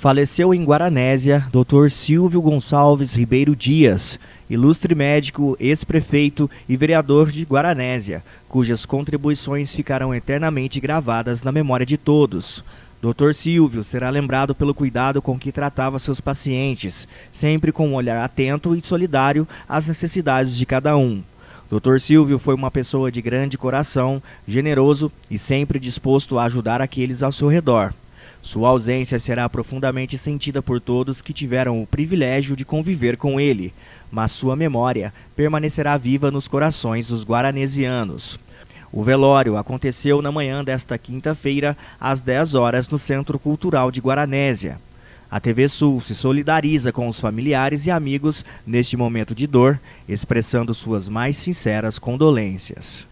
Faleceu em Guaranésia Dr. Silvio Gonçalves Ribeiro Dias, ilustre médico, ex-prefeito e vereador de Guaranésia, cujas contribuições ficarão eternamente gravadas na memória de todos. Dr. Silvio será lembrado pelo cuidado com que tratava seus pacientes, sempre com um olhar atento e solidário às necessidades de cada um. Dr. Silvio foi uma pessoa de grande coração, generoso e sempre disposto a ajudar aqueles ao seu redor. Sua ausência será profundamente sentida por todos que tiveram o privilégio de conviver com ele, mas sua memória permanecerá viva nos corações dos guaranesianos. O velório aconteceu na manhã desta quinta-feira, às 10 horas, no Centro Cultural de Guaranésia. A TV Sul se solidariza com os familiares e amigos neste momento de dor, expressando suas mais sinceras condolências.